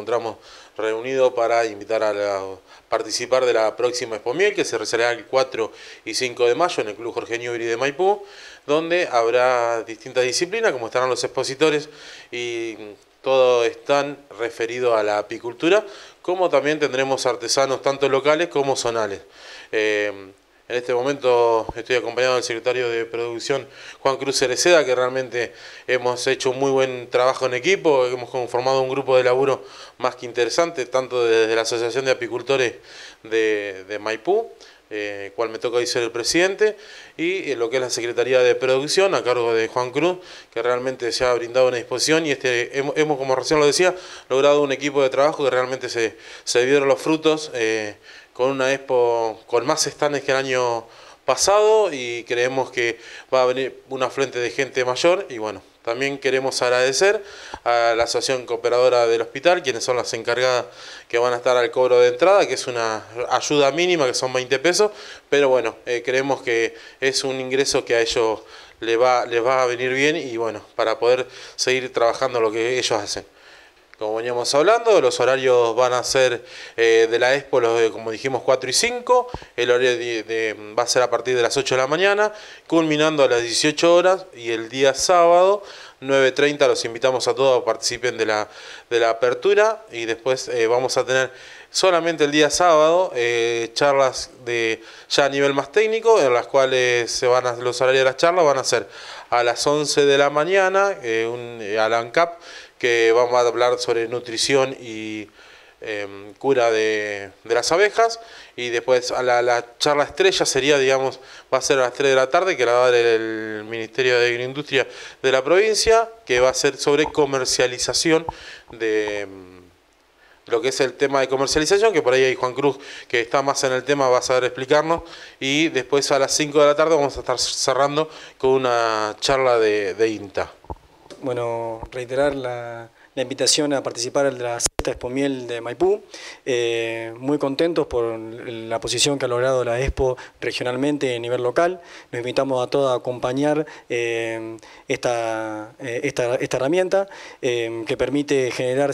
encontramos reunidos para invitar a, participar de la próxima Expomiel que se realizará el 4 y 5 de mayo en el Club Jorge Newbery de Maipú, donde habrá distintas disciplinas, como estarán los expositores y todo están referido a la apicultura, como también tendremos artesanos tanto locales como zonales. Eh, en este momento estoy acompañado del secretario de producción Juan Cruz Cereceda, que realmente hemos hecho un muy buen trabajo en equipo, hemos conformado un grupo de laburo más que interesante, tanto desde la Asociación de Apicultores de, Maipú, eh, cual me toca hoy ser el presidente, y lo que es la Secretaría de Producción a cargo de Juan Cruz, que realmente se ha brindado una disposición y este, hemos, como recién lo decía, logrado un equipo de trabajo que realmente se, se dieron los frutos. Eh, con una expo con más stands que el año pasado y creemos que va a venir una frente de gente mayor y bueno, también queremos agradecer a la Asociación Cooperadora del Hospital, quienes son las encargadas que van a estar al cobro de entrada, que es una ayuda mínima, que son 20 pesos, pero bueno, eh, creemos que es un ingreso que a ellos les va, les va a venir bien y bueno, para poder seguir trabajando lo que ellos hacen. Como veníamos hablando, los horarios van a ser eh, de la Expo, los, como dijimos, 4 y 5. El horario va a ser a partir de las 8 de la mañana, culminando a las 18 horas. Y el día sábado, 9.30, los invitamos a todos a participen de la, de la apertura. Y después eh, vamos a tener solamente el día sábado eh, charlas de ya a nivel más técnico en las cuales se van los horarios de las charlas van a ser a las 11 de la mañana un, a la ANCAP que vamos a hablar sobre nutrición y em, cura de, las abejas. Y después a la, charla estrella sería, digamos, va a ser a las 3 de la tarde, que la va a dar el Ministerio de Agroindustria de la provincia, que va a ser sobre comercialización de em, lo que es el tema de comercialización, que por ahí hay Juan Cruz que está más en el tema, va a saber explicarnos. Y después a las 5 de la tarde vamos a estar cerrando con una charla de INTA bueno, reiterar la, invitación a participar en la sexta Expo Miel de Maipú. Eh, muy contentos por la posición que ha logrado la Expo regionalmente y a nivel local. Nos invitamos a todos a acompañar eh, eh, esta, esta, herramienta que permite generar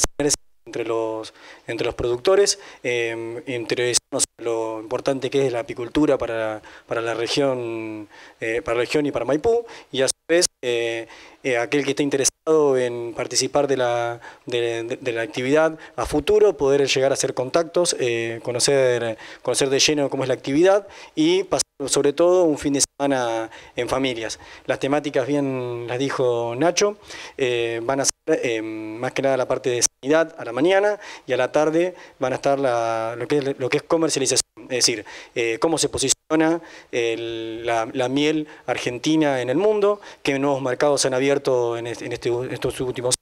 entre los, entre los productores, entre lo importante que es la apicultura para, para la región eh, para la región y para Maipú y a su vez eh, eh, aquel que esté interesado en participar de la, la actividad a futuro poder llegar a hacer contactos conocer conocer de lleno cómo es la actividad y pasar sobre todo un fin de semana en familias. Las temáticas, bien las dijo Nacho, eh, van a ser em, más que nada la parte de sanidad a la mañana y a la tarde van a estar lo, que es, comercialización, es decir, eh, cómo se posiciona la, miel argentina en el mundo, qué nuevos mercados se han abierto en, este estos últimos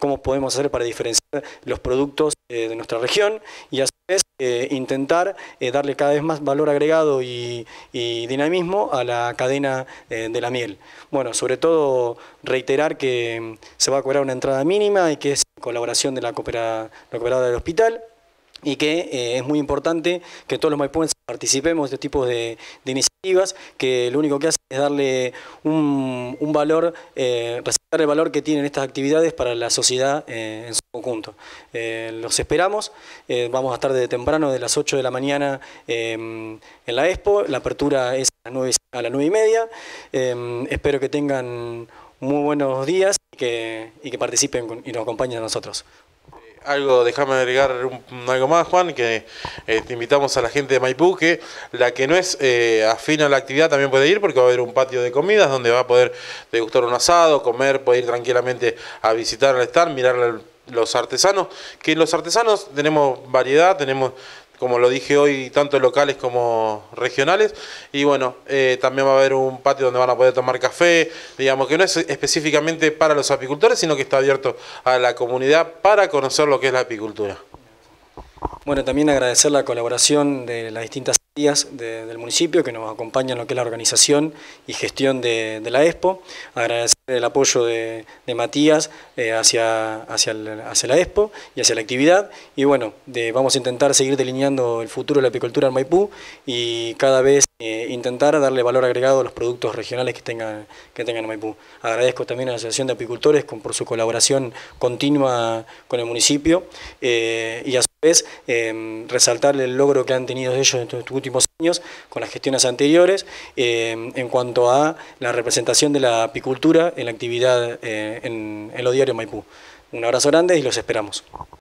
cómo podemos hacer para diferenciar los productos eh, de nuestra región y a su vez eh, intentar eh, darle cada vez más valor agregado y, dinamismo a la cadena de la miel. Bueno, sobre todo reiterar que mm, se va a cobrar una entrada mínima y que es colaboración de la, cooperada, del hospital y que es muy importante que todos los maipuenses participemos de este tipo de, iniciativas que lo único que hacen es darle un, valor, eh, resaltar el valor que tienen estas actividades para la sociedad eh, en su conjunto. Eh, los esperamos, vamos a estar de temprano, de las 8 de la mañana em, en la Expo, la apertura es a las 9, y media, em, espero que tengan muy buenos días y que, y que participen y nos acompañen a nosotros algo, déjame agregar algo más, Juan, que eh, te invitamos a la gente de Maipú, que la que no es eh, afina a la actividad también puede ir, porque va a haber un patio de comidas donde va a poder degustar un asado, comer, puede ir tranquilamente a visitar el stand, mirar los artesanos, que los artesanos tenemos variedad, tenemos como lo dije hoy, tanto locales como regionales. Y bueno, eh, también va a haber un patio donde van a poder tomar café, digamos, que no es específicamente para los apicultores, sino que está abierto a la comunidad para conocer lo que es la apicultura. Bueno, también agradecer la colaboración de las distintas áreas del municipio que nos acompañan en lo que es la organización y gestión de, la Expo. Agradecer el apoyo de, Matías eh, hacia, hacia, la Expo y hacia la actividad. Y bueno, vamos a intentar seguir delineando el futuro de la apicultura en Maipú y cada vez eh, intentar darle valor agregado a los productos regionales que tengan, que tengan Maipú. Agradezco también a la Asociación de Apicultores por su colaboración continua con el municipio eh, y a es em, resaltar el logro que han tenido ellos en estos últimos años con las gestiones anteriores em, en cuanto a la representación de la apicultura en la actividad eh, en, en los Maipú. Un abrazo grande y los esperamos.